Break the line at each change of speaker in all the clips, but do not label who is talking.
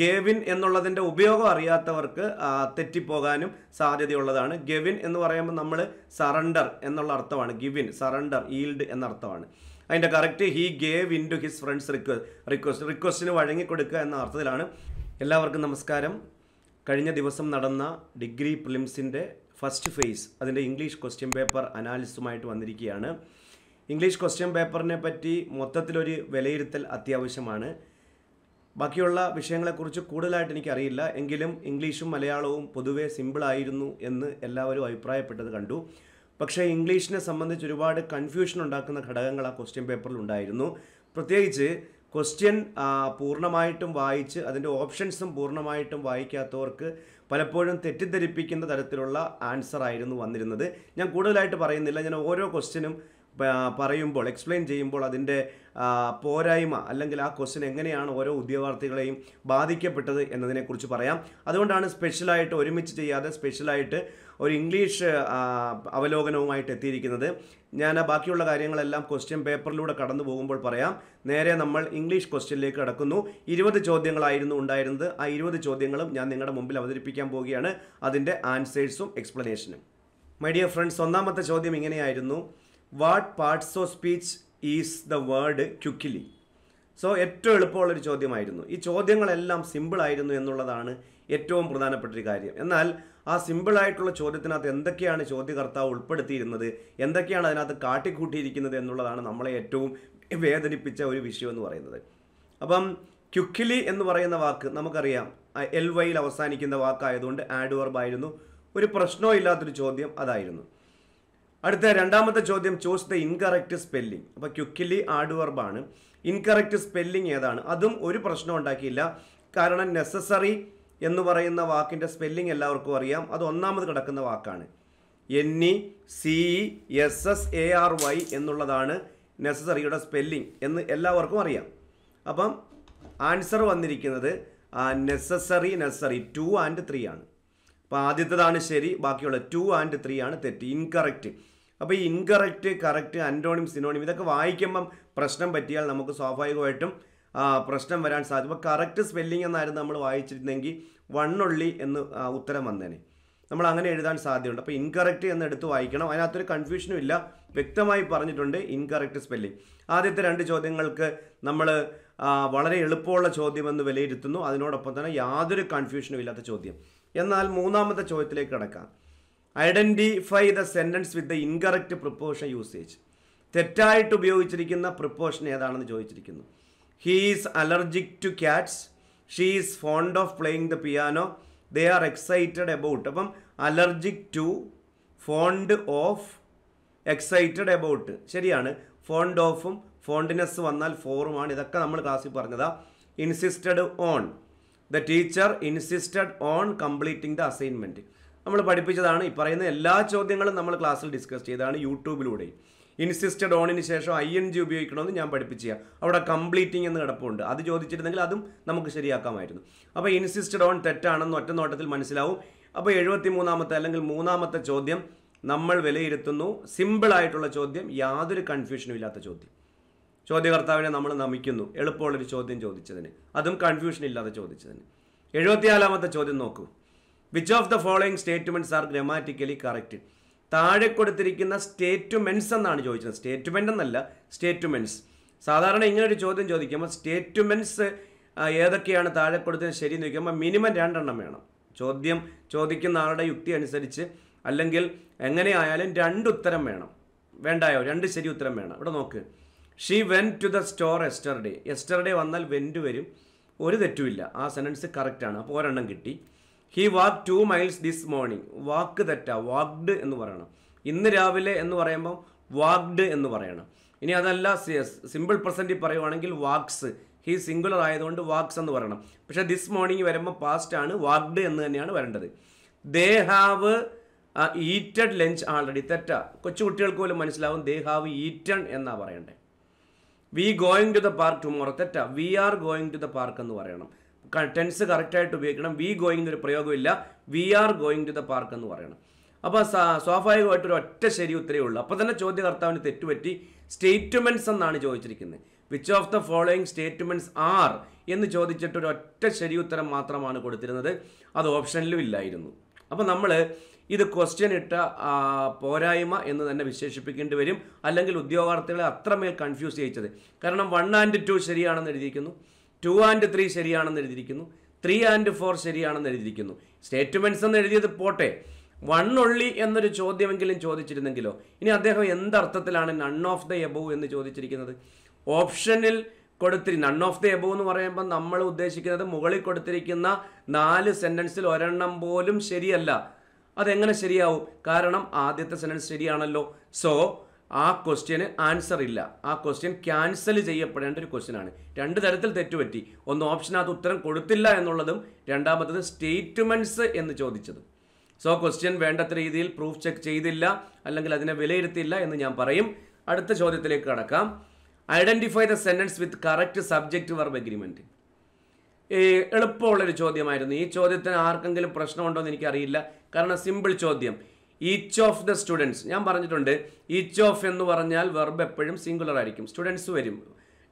Gavin എന്നുള്ളതിൻ്റെ ഉപയോഗം അറിയാത്തവർക്ക് തെറ്റിപ്പോകാനും സാധ്യതയുള്ളതാണ് ഗെവിൻ എന്ന് പറയുമ്പോൾ നമ്മൾ സറണ്ടർ എന്നുള്ള അർത്ഥമാണ് ഗിവിൻ സറണ്ടർ ഈൽഡ് എന്നർത്ഥമാണ് അതിൻ്റെ correct he gave in to his friends request request റിക്വസ്റ്റിന് വഴങ്ങിക്കൊടുക്കുക എന്ന അർത്ഥത്തിലാണ് എല്ലാവർക്കും നമസ്കാരം കഴിഞ്ഞ ദിവസം നടന്ന ഡിഗ്രി പ്രിലിംസിൻ്റെ ഫസ്റ്റ് ഫേസ് അതിൻ്റെ ഇംഗ്ലീഷ് ക്വസ്റ്റ്യൻ പേപ്പർ അനാലിസുമായിട്ട് വന്നിരിക്കുകയാണ് ഇംഗ്ലീഷ് ക്വസ്റ്റ്യൻ പേപ്പറിനെ പറ്റി മൊത്തത്തിലൊരു വിലയിരുത്തൽ അത്യാവശ്യമാണ് ബാക്കിയുള്ള വിഷയങ്ങളെക്കുറിച്ച് കൂടുതലായിട്ട് എനിക്കറിയില്ല എങ്കിലും ഇംഗ്ലീഷും മലയാളവും പൊതുവേ സിമ്പിളായിരുന്നു എന്ന് എല്ലാവരും അഭിപ്രായപ്പെട്ടത് കണ്ടു പക്ഷേ ഇംഗ്ലീഷിനെ സംബന്ധിച്ച് ഒരുപാട് കൺഫ്യൂഷൻ ഉണ്ടാക്കുന്ന ഘടകങ്ങൾ ആ ക്വസ്റ്റ്യൻ പേപ്പറിൽ ഉണ്ടായിരുന്നു പ്രത്യേകിച്ച് ക്വസ്റ്റ്യൻ പൂർണ്ണമായിട്ടും വായിച്ച് അതിൻ്റെ ഓപ്ഷൻസും പൂർണ്ണമായിട്ടും വായിക്കാത്തവർക്ക് പലപ്പോഴും തെറ്റിദ്ധരിപ്പിക്കുന്ന തരത്തിലുള്ള ആൻസർ ആയിരുന്നു വന്നിരുന്നത് ഞാൻ കൂടുതലായിട്ട് പറയുന്നില്ല ഞാൻ ഓരോ ക്വസ്റ്റ്യനും പറയുമ്പോൾ എക്സ്പ്ലെയിൻ ചെയ്യുമ്പോൾ അതിൻ്റെ പോരായ്മ അല്ലെങ്കിൽ ആ ക്വസ്റ്റൻ എങ്ങനെയാണ് ഓരോ ഉദ്യോഗാർത്ഥികളെയും ബാധിക്കപ്പെട്ടത് എന്നതിനെക്കുറിച്ച് പറയാം അതുകൊണ്ടാണ് സ്പെഷ്യലായിട്ട് ഒരുമിച്ച് ചെയ്യാതെ സ്പെഷ്യലായിട്ട് ഒരു ഇംഗ്ലീഷ് അവലോകനവുമായിട്ട് എത്തിയിരിക്കുന്നത് ഞാൻ ബാക്കിയുള്ള കാര്യങ്ങളെല്ലാം ക്വസ്റ്റ്യൻ പേപ്പറിലൂടെ കടന്നു പോകുമ്പോൾ പറയാം നേരെ നമ്മൾ ഇംഗ്ലീഷ് ക്വസ്റ്റ്യനിലേക്ക് കടക്കുന്നു ഇരുപത് ചോദ്യങ്ങളായിരുന്നു ഉണ്ടായിരുന്നത് ആ ഇരുപത് ചോദ്യങ്ങളും ഞാൻ നിങ്ങളുടെ മുമ്പിൽ അവതരിപ്പിക്കാൻ പോവുകയാണ് അതിൻ്റെ ആൻസേഴ്സും എക്സ്പ്ലനേഷനും മൈ ഡിയർ ഫ്രണ്ട്സ് ഒന്നാമത്തെ ചോദ്യം ഇങ്ങനെയായിരുന്നു what parts of speech is the word quickly so ഏറ്റവും എളുപ്പമുള്ളൊരു ചോദ്യമായിരുന്നു ഈ ചോദ്യങ്ങളെല്ലാം സിമ്പിളായിരുന്നു എന്നുള്ളതാണ് ഏറ്റവും പ്രധാനപ്പെട്ടൊരു കാര്യം എന്നാൽ ആ സിമ്പിളായിട്ടുള്ള ചോദ്യത്തിനകത്ത് എന്തൊക്കെയാണ് ചോദ്യകർത്താവ് ഉൾപ്പെടുത്തിയിരുന്നത് എന്തൊക്കെയാണ് അതിനകത്ത് കാട്ടിക്കൂട്ടിയിരിക്കുന്നത് എന്നുള്ളതാണ് നമ്മളെ ഏറ്റവും വേദനിപ്പിച്ച ഒരു വിഷയം എന്ന് പറയുന്നത് അപ്പം ക്യുക്കിലി എന്ന് പറയുന്ന വാക്ക് നമുക്കറിയാം എൽ വൈയിൽ അവസാനിക്കുന്ന വാക്കായതുകൊണ്ട് ആഡ് വർബായിരുന്നു ആയിരുന്നു ഒരു പ്രശ്നവും ഇല്ലാത്തൊരു ചോദ്യം അതായിരുന്നു അടുത്ത രണ്ടാമത്തെ ചോദ്യം ചോസ് ദ ഇൻകറക്റ്റ് സ്പെല്ലിംഗ് അപ്പോൾ ക്യുക്കിലി ആഡ് വർബാണ് ഇൻകറക്റ്റ് സ്പെല്ലിംഗ് ഏതാണ് അതും ഒരു പ്രശ്നം ഉണ്ടാക്കിയില്ല കാരണം നെസസറി എന്ന് പറയുന്ന വാക്കിന്റെ സ്പെല്ലിംഗ് എല്ലാവർക്കും അറിയാം അത് ഒന്നാമത് കിടക്കുന്ന വാക്കാണ് N E C S S A R Y എന്നുള്ളതാണ് നെസസറിയുടെ സ്പെല്ലിംഗ് എന്ന് എല്ലാവർക്കും അറിയാം അപ്പം ആൻസർ വന്നിരിക്കുന്നത് necessary necessary two and three ആണ് അപ്പോൾ ആദ്യത്തേതാണ് ശരി ബാക്കിയുള്ള ടു ആൻഡ് ത്രീ ആണ് തെറ്റ് ഇൻകറക്റ്റ് അപ്പോൾ ഈ ഇൻകറക്റ്റ് കറക്റ്റ് അൻറ്റോണിം സിനോണിം ഇതൊക്കെ വായിക്കുമ്പം പ്രശ്നം പറ്റിയാൽ നമുക്ക് സ്വാഭാവികമായിട്ടും പ്രശ്നം വരാൻ സാധിക്കും അപ്പോൾ കറക്റ്റ് സ്പെല്ലിംഗ് എന്നായിരുന്നു നമ്മൾ വായിച്ചിരുന്നെങ്കിൽ വണ്ണുള്ളി എന്ന് ഉത്തരം വന്നേനെ നമ്മൾ അങ്ങനെ എഴുതാൻ സാധ്യതയുണ്ട് അപ്പോൾ ഇൻകറക്റ്റ് എന്ന് എടുത്ത് വായിക്കണം അതിനകത്തൊരു കൺഫ്യൂഷനും ഇല്ല വ്യക്തമായി പറഞ്ഞിട്ടുണ്ട് ഇൻകറക്റ്റ് സ്പെല്ലിംഗ് ആദ്യത്തെ രണ്ട് ചോദ്യങ്ങൾക്ക് നമ്മൾ വളരെ എളുപ്പമുള്ള ചോദ്യമെന്ന് വിലയിരുത്തുന്നു അതിനോടൊപ്പം തന്നെ യാതൊരു കൺഫ്യൂഷനും ഇല്ലാത്ത ചോദ്യം എന്നാൽ മൂന്നാമത്തെ ചോദ്യത്തിലേക്ക് കിടക്കാം identify the sentence with the incorrect preposition usage തെറ്റായിട്ട് ഉപയോഗിച്ചിരിക്കുന്ന പ്രിപ്പോഷൻ ഏതാണെന്ന് ചോദിച്ചിരിക്കുന്നു he's allergic to cats she's fond of playing the piano they are excited about അപ്പം allergic to fond of excited about ശരിയാണ് ഫോണ്ട് ഓഫും ഫോണ്ടിനെസ് വന്നാൽ ഫോറുമാണ് ഇതൊക്കെ നമ്മൾ ക്ലാസ്സിൽ പറഞ്ഞതാ insisted on the teacher insisted on completing the assignment നമ്മൾ പഠിപ്പിച്ചതാണ് ഈ പറയുന്ന എല്ലാ ചോദ്യങ്ങളും നമ്മൾ ക്ലാസ്സിൽ ഡിസ്കസ് ചെയ്തതാണ് യൂട്യൂബിലൂടെ ഇൻസിസ്റ്റഡ് ഓണിന് ശേഷം ഐ എൻ ജി ഉപയോഗിക്കണമെന്ന് ഞാൻ പഠിപ്പിച്ച അവിടെ കംപ്ലീറ്റിംഗ് എന്ന് കിടപ്പുണ്ട് അത് ചോദിച്ചിരുന്നെങ്കിൽ അതും നമുക്ക് ശരിയാക്കാമായിരുന്നു അപ്പോൾ ഇൻസിസ്റ്റഡ് ഓൺ തെറ്റാണെന്ന് ഒറ്റ നോട്ടത്തിൽ മനസ്സിലാവും അപ്പോൾ എഴുപത്തി മൂന്നാമത്തെ അല്ലെങ്കിൽ മൂന്നാമത്തെ ചോദ്യം നമ്മൾ വിലയിരുത്തുന്നു സിമ്പിളായിട്ടുള്ള ചോദ്യം യാതൊരു കൺഫ്യൂഷനും ഇല്ലാത്ത ചോദ്യം ചോദ്യകർത്താവിനെ നമ്മൾ നമിക്കുന്നു എളുപ്പമുള്ളൊരു ചോദ്യം ചോദിച്ചതിന് അതും കൺഫ്യൂഷൻ ഇല്ലാതെ ചോദിച്ചതിന് എഴുപത്തിനാലാമത്തെ ചോദ്യം നോക്കൂ which of the following statements are grammatically correct താഴെ കൊടുത്തിരിക്കുന്ന സ്റ്റേറ്റ്മെൻറ്റ്സ് എന്നാണ് ചോദിച്ചത് സ്റ്റേറ്റ്മെൻ്റ് എന്നല്ല സ്റ്റേറ്റ്മെൻറ്റ്സ് സാധാരണ ഇങ്ങനെ ഒരു ചോദ്യം ചോദിക്കുമ്പോൾ സ്റ്റേറ്റ്മെൻറ്റ്സ് ഏതൊക്കെയാണ് താഴെ കൊടുത്തത് ശരി എന്ന് ചോദിക്കുമ്പോൾ മിനിമം രണ്ടെണ്ണം വേണം ചോദ്യം ചോദിക്കുന്ന ആളുടെ യുക്തി അനുസരിച്ച് അല്ലെങ്കിൽ എങ്ങനെയായാലും രണ്ട് ഉത്തരം വേണം വേണ്ടായോ രണ്ട് ശരി ഉത്തരം വേണം ഇവിടെ നോക്ക് she went to the store yesterday yesterday വന്നാൽ വെൻറ്റ് വരും ഒരു തെറ്റുമില്ല ആ സെൻറ്റൻസ് കറക്റ്റാണ് അപ്പോൾ ഒരെണ്ണം കിട്ടി he walk two miles this morning walk തെറ്റാ വാക്ഡ് എന്ന് പറയണം ഇന്ന് രാവിലെ എന്ന് പറയുമ്പോൾ വാക്ഡ് എന്ന് പറയണം ഇനി അതല്ല സിമ്പിൾ പ്രസൻറ്റിൽ പറയുവാണെങ്കിൽ വാക്സ് ഹി സിംഗുലർ ആയതുകൊണ്ട് വാക്സ് എന്ന് പറയണം പക്ഷേ ദിസ് മോർണിംഗ് വരുമ്പോൾ പാസ്റ്റ് ആണ് വാക്ഡ് എന്ന് തന്നെയാണ് വരേണ്ടത് they have eated lunch already തെറ്റ കൊച്ചുകുട്ടികൾക്ക് പോലും മനസ്സിലാവും ദേ ഹാവ് ഈറ്റൺ എന്നാണ് പറയണ്ടേ we going to the park tomorrow തെറ്റ we are going to the park എന്ന് പറയണം ടെൻസ് കറക്റ്റായിട്ട് ഉപയോഗിക്കണം വി ഗോയിങ് ഒരു പ്രയോഗമില്ല we are going to the park എന്ന് പറയണം അപ്പോൾ സ്വാഭാവികമായിട്ട് ഒരു ഒറ്റ ശരി ഉത്തരേ ഉള്ളൂ അപ്പോൾ തന്നെ ചോദ്യകർത്താവിന് തെറ്റുപറ്റി സ്റ്റേറ്റ്മെൻറ്റ്സ് എന്നാണ് ചോദിച്ചിരിക്കുന്നത് which of the following statements are എന്ന് ചോദിച്ചിട്ട് ഒരു ഒറ്റ ശരി ഉത്തരം മാത്രമാണ് കൊടുത്തിരുന്നത് അത് ഓപ്ഷനിലും ഇല്ലായിരുന്നു അപ്പോൾ നമ്മൾ ഇത് ക്വസ്റ്റ്യൻ ഇട്ട പോരായ്മ എന്ന് തന്നെ വിശേഷിപ്പിക്കേണ്ടി വരും അല്ലെങ്കിൽ ഉദ്യോഗാർത്ഥികളെ അത്രമേൽ കൺഫ്യൂസ് ചെയ്യിച്ചത് കാരണം വൺ ആൻഡ് ടു ശരിയാണെന്ന് എഴുതിയിരിക്കുന്നു ടു ആൻഡ് ത്രീ ശരിയാണെന്ന് എഴുതിയിരിക്കുന്നു ത്രീ ആൻഡ് ഫോർ ശരിയാണെന്ന് എഴുതിയിരിക്കുന്നു സ്റ്റേറ്റ്മെൻറ്റ്സ് എന്ന് എഴുതിയത് പോട്ടെ വൺ ഒള്ളി എന്നൊരു ചോദ്യമെങ്കിലും ചോദിച്ചിരുന്നെങ്കിലോ ഇനി അദ്ദേഹം എന്തർത്ഥത്തിലാണ് നൺ ഓഫ് ദ എബോവ് എന്ന് ചോദിച്ചിരിക്കുന്നത് ഓപ്ഷനിൽ കൊടുത്തിരി നൺ ഓഫ് ദ എബോ എന്ന് പറയുമ്പോൾ നമ്മൾ ഉദ്ദേശിക്കുന്നത് മുകളിൽ കൊടുത്തിരിക്കുന്ന നാല് സെൻറ്റൻസിൽ ഒരെണ്ണം പോലും ശരിയല്ല അതെങ്ങനെ ശരിയാവും കാരണം ആദ്യത്തെ സെൻറ്റൻസ് ശരിയാണല്ലോ സോ ആ ക്വസ്റ്റ്യന് ആൻസർ ഇല്ല ആ ക്വസ്റ്റ്യൻ ക്യാൻസൽ ചെയ്യപ്പെടേണ്ട ഒരു ക്വസ്റ്റ്യനാണ് രണ്ട് തരത്തിൽ തെറ്റുപറ്റി ഒന്ന് ഓപ്ഷനകത്ത് ഉത്തരം കൊടുത്തില്ല എന്നുള്ളതും രണ്ടാമത്തത് സ്റ്റേറ്റ്മെൻറ്റ്സ് എന്ന് ചോദിച്ചതും സോ ക്വസ്റ്റ്യൻ വേണ്ടത്ര രീതിയിൽ പ്രൂഫ് ചെക്ക് ചെയ്തില്ല അല്ലെങ്കിൽ അതിനെ വിലയിരുത്തില്ല എന്ന് ഞാൻ പറയും അടുത്ത ചോദ്യത്തിലേക്ക് കടക്കാം identify the sentence with correct subject verb agreement എളുപ്പമുള്ളൊരു ചോദ്യമായിരുന്നു ഈ ചോദ്യത്തിന് ആർക്കെങ്കിലും പ്രശ്നമുണ്ടോ എന്ന് എനിക്കറിയില്ല കാരണം സിമ്പിൾ ചോദ്യം ഈച്ച് ഓഫ് ദ സ്റ്റുഡൻസ് ഞാൻ പറഞ്ഞിട്ടുണ്ട് ഈച്ച് ഓഫ് എന്ന് പറഞ്ഞാൽ വെർബ് എപ്പോഴും സിംഗുലർ ആയിരിക്കും സ്റ്റുഡൻസ് വരും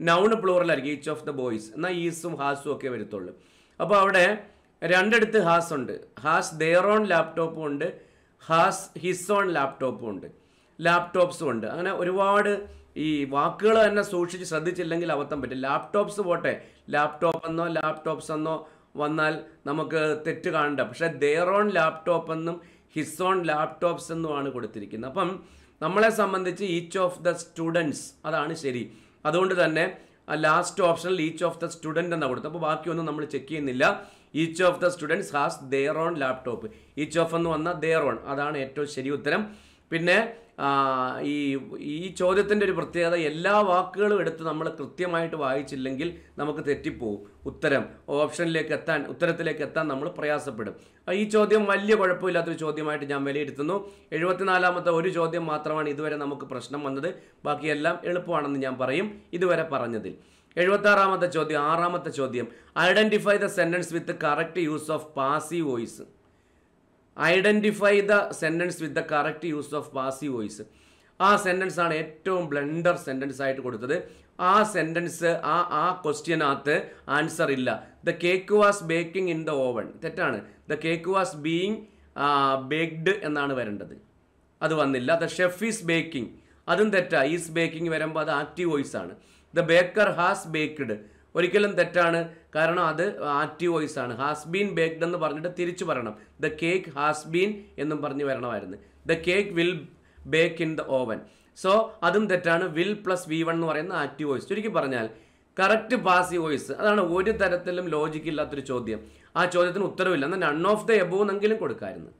നൗണ് പ്ലൂറലായിരിക്കും ഈച്ച് ഓഫ് ദ ബോയ്സ് എന്നാൽ ഈസും ഹാസും ഒക്കെ വരുത്തുള്ളൂ അപ്പോൾ അവിടെ രണ്ടടുത്ത് ഹാസ് ഉണ്ട് ഹാസ് ദെയർ ഓൺ ലാപ്ടോപ്പും ഉണ്ട് ഹാസ് ഹിസ് ഓൺ ലാപ്ടോപ്പും ഉണ്ട് ലാപ്ടോപ്സും ഉണ്ട് അങ്ങനെ ഒരുപാട് ഈ വാക്കുകൾ തന്നെ സൂക്ഷിച്ച് ശ്രദ്ധിച്ചില്ലെങ്കിൽ അബദ്ധം പറ്റും ലാപ്ടോപ്സ് പോട്ടെ ലാപ്ടോപ്പ് എന്നോ ലാപ്ടോപ്സ് എന്നോ വന്നാൽ നമുക്ക് തെറ്റ് കാണണ്ട പക്ഷേ ദെയർ ഓൺ ലാപ്ടോപ്പ് എന്നും ഓൺ ലാപ്ടോപ്സ് എന്നുമാണ് കൊടുത്തിരിക്കുന്നത് അപ്പം നമ്മളെ സംബന്ധിച്ച് ഈച്ച് ഓഫ് ദ സ്റ്റുഡൻസ് അതാണ് ശരി അതുകൊണ്ട് തന്നെ ലാസ്റ്റ് ഓപ്ഷനിൽ ഈച്ച് ഓഫ് ദ സ്റ്റുഡൻറ്റ് എന്നാണ് കൊടുത്തത് അപ്പോൾ ബാക്കിയൊന്നും നമ്മൾ ചെക്ക് ചെയ്യുന്നില്ല each of the students has their own laptop each of എന്ന് വന്നാൽ ദെയർ ഓൺ അതാണ് ഏറ്റവും ശരി ഉത്തരം പിന്നെ ഈ ഈ ചോദ്യത്തിൻ്റെ ഒരു പ്രത്യേകത എല്ലാ വാക്കുകളും എടുത്ത് നമ്മൾ കൃത്യമായിട്ട് വായിച്ചില്ലെങ്കിൽ നമുക്ക് തെറ്റിപ്പോവും ഉത്തരം ഓപ്ഷനിലേക്ക് എത്താൻ ഉത്തരത്തിലേക്ക് എത്താൻ നമ്മൾ പ്രയാസപ്പെടും ഈ ചോദ്യം വലിയ കുഴപ്പമില്ലാത്തൊരു ചോദ്യമായിട്ട് ഞാൻ വിലയിരുത്തുന്നു എഴുപത്തിനാലാമത്തെ ഒരു ചോദ്യം മാത്രമാണ് ഇതുവരെ നമുക്ക് പ്രശ്നം വന്നത് ബാക്കിയെല്ലാം എളുപ്പമാണെന്ന് ഞാൻ പറയും ഇതുവരെ പറഞ്ഞതിൽ എഴുപത്താറാമത്തെ ചോദ്യം ആറാമത്തെ ചോദ്യം identify the sentence with correct use of passive voice identify the sentence with the correct use of passive voice ആ സെൻറ്റൻസ് ആണ് ഏറ്റവും ബ്ലണ്ടർ സെൻറ്റൻസ് ആയിട്ട് കൊടുത്തത് ആ സെൻറ്റൻസ് ആ ആ ക്വസ്റ്റ്യനകത്ത് ആൻസർ ഇല്ല the cake was baking in the oven തെറ്റാണ് the cake was being baked എന്നാണ് വരേണ്ടത് അത് വന്നില്ല ദ ഷെഫ് ഈസ് ബേക്കിംഗ് അതും തെറ്റാ ഈസ് ബേക്കിംഗ് വരുമ്പോൾ അത് ആക്റ്റീവ് വോയിസ് ആണ് ദ ബേക്കർ ഹാസ് ബേക്ക്ഡ് ഒരിക്കലും തെറ്റാണ് കാരണം അത് ആക്റ്റീവ് വോയിസ് ആണ് ഹാസ് ബീൻ ബേക്ഡ് എന്ന് പറഞ്ഞിട്ട് തിരിച്ചു പറയണം ദ കേക്ക് ഹാസ് ബീൻ എന്നും പറഞ്ഞ് വരണമായിരുന്നു the cake will bake in the oven so അതും തെറ്റാണ് വിൽ പ്ലസ് വി വൺ എന്ന് പറയുന്ന ആക്റ്റീവ് വോയിസ് ചുരുക്കി പറഞ്ഞാൽ കറക്റ്റ് പാസീവ് വോയിസ് അതാണ് ഒരു തരത്തിലും ലോജിക്കില്ലാത്തൊരു ചോദ്യം ആ ചോദ്യത്തിന് ഉത്തരവില്ല എന്നാൽ നൺ ഓഫ് ദ എബോവ് എന്നെങ്കിലും കൊടുക്കായിരുന്നു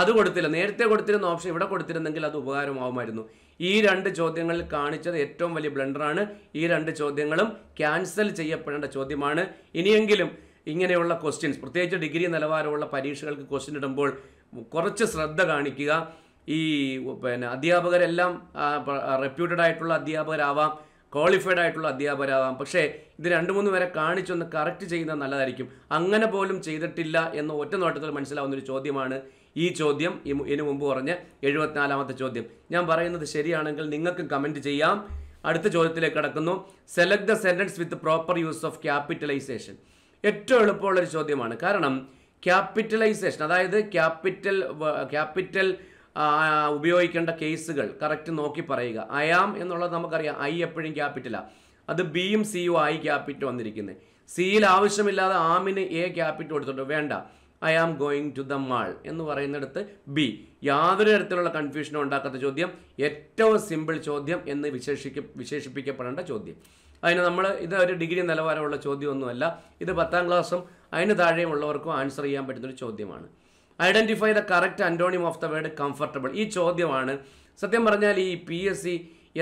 അത് കൊടുത്തില്ല നേരത്തെ കൊടുത്തിരുന്ന ഓപ്ഷൻ ഇവിടെ കൊടുത്തിരുന്നെങ്കിൽ അത് ഉപകാരമാവുമായിരുന്നു ഈ രണ്ട് ചോദ്യങ്ങളിൽ കാണിച്ചത് ഏറ്റവും വലിയ ബ്ലണ്ടറാണ് ഈ രണ്ട് ചോദ്യങ്ങളും ക്യാൻസൽ ചെയ്യപ്പെടേണ്ട ചോദ്യമാണ് ഇനിയെങ്കിലും ഇങ്ങനെയുള്ള ക്വസ്റ്റ്യൻസ് പ്രത്യേകിച്ച് ഡിഗ്രി നിലവാരമുള്ള പരീക്ഷകൾക്ക് ക്വസ്റ്റ്യൻ ഇടുമ്പോൾ കുറച്ച് ശ്രദ്ധ കാണിക്കുക ഈ പിന്നെ അധ്യാപകരെല്ലാം റെപ്യൂട്ടഡ് ആയിട്ടുള്ള അധ്യാപകരാവാം ക്വാളിഫൈഡ് ആയിട്ടുള്ള അധ്യാപകരാവാം പക്ഷേ ഇത് രണ്ട് മൂന്ന് പേരെ കാണിച്ചൊന്ന് കറക്റ്റ് ചെയ്യുന്നത് നല്ലതായിരിക്കും അങ്ങനെ പോലും ചെയ്തിട്ടില്ല എന്ന ഒറ്റ നോട്ടത്തിൽ മനസ്സിലാവുന്ന ഒരു ചോദ്യമാണ് ഈ ചോദ്യം ഇതിനു മുമ്പ് പറഞ്ഞ് എഴുപത്തിനാലാമത്തെ ചോദ്യം ഞാൻ പറയുന്നത് ശരിയാണെങ്കിൽ നിങ്ങൾക്ക് കമൻറ്റ് ചെയ്യാം അടുത്ത ചോദ്യത്തിലേക്ക് കടക്കുന്നു select the sentence with proper use of capitalization ഏറ്റവും എളുപ്പമുള്ളൊരു ചോദ്യമാണ് കാരണം ക്യാപിറ്റലൈസേഷൻ അതായത് ക്യാപിറ്റൽ ക്യാപിറ്റൽ ഉപയോഗിക്കേണ്ട കേസുകൾ കറക്റ്റ് നോക്കി പറയുക അയാം എന്നുള്ളത് നമുക്കറിയാം ഐ എപ്പോഴും ക്യാപിറ്റലാണ് അത് ബിയും സിയും ആയി ക്യാപിറ്റ് വന്നിരിക്കുന്നത് സിയിൽ ആവശ്യമില്ലാതെ ആമിന് എ ക്യാപിറ്റ് കൊടുത്തിട്ട് വേണ്ട I am going to the mall എന്ന് പറയുന്നിടത്ത് ബി യാതൊരു തരത്തിലുള്ള കൺഫ്യൂഷനും ഉണ്ടാക്കാത്ത ചോദ്യം ഏറ്റവും സിമ്പിൾ ചോദ്യം എന്ന് വിശേഷിക്ക വിശേഷിപ്പിക്കപ്പെടേണ്ട ചോദ്യം അതിന് നമ്മൾ ഇത് ഒരു ഡിഗ്രി നിലവാരമുള്ള ചോദ്യമൊന്നുമല്ല ഇത് പത്താം ക്ലാസ്സും അതിന് താഴെയുമുള്ളവർക്കും ആൻസർ ചെയ്യാൻ പറ്റുന്നൊരു ചോദ്യമാണ് identify the correct antonym of the word comfortable ഈ ചോദ്യമാണ് സത്യം പറഞ്ഞാൽ ഈ പി എസ് സി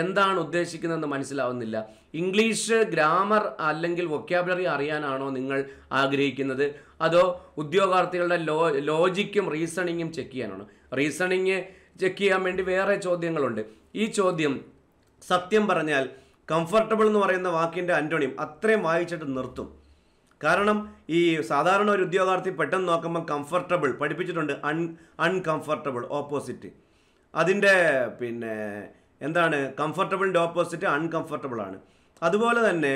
എന്താണ് ഉദ്ദേശിക്കുന്നതെന്ന് മനസ്സിലാവുന്നില്ല ഇംഗ്ലീഷ് ഗ്രാമർ അല്ലെങ്കിൽ വൊക്കാബുലറി അറിയാനാണോ നിങ്ങൾ ആഗ്രഹിക്കുന്നത് അതോ ഉദ്യോഗാർത്ഥികളുടെ ലോ ലോജിക്കും റീസണിങ്ങും ചെക്ക് ചെയ്യാനാണോ റീസണിങ് ചെക്ക് ചെയ്യാൻ വേണ്ടി വേറെ ചോദ്യങ്ങളുണ്ട് ഈ ചോദ്യം സത്യം പറഞ്ഞാൽ കംഫർട്ടബിൾ എന്ന് പറയുന്ന വാക്കിൻ്റെ അന്റോണിയം അത്രയും വായിച്ചിട്ട് നിർത്തും കാരണം ഈ സാധാരണ ഒരു ഉദ്യോഗാർത്ഥി പെട്ടെന്ന് നോക്കുമ്പോൾ കംഫർട്ടബിൾ പഠിപ്പിച്ചിട്ടുണ്ട് അൺ അൺകംഫർട്ടബിൾ ഓപ്പോസിറ്റ് അതിൻ്റെ പിന്നെ എന്താണ് കംഫർട്ടബിളിൻ്റെ ഓപ്പോസിറ്റ് അൺകംഫർട്ടബിൾ ആണ് അതുപോലെ തന്നെ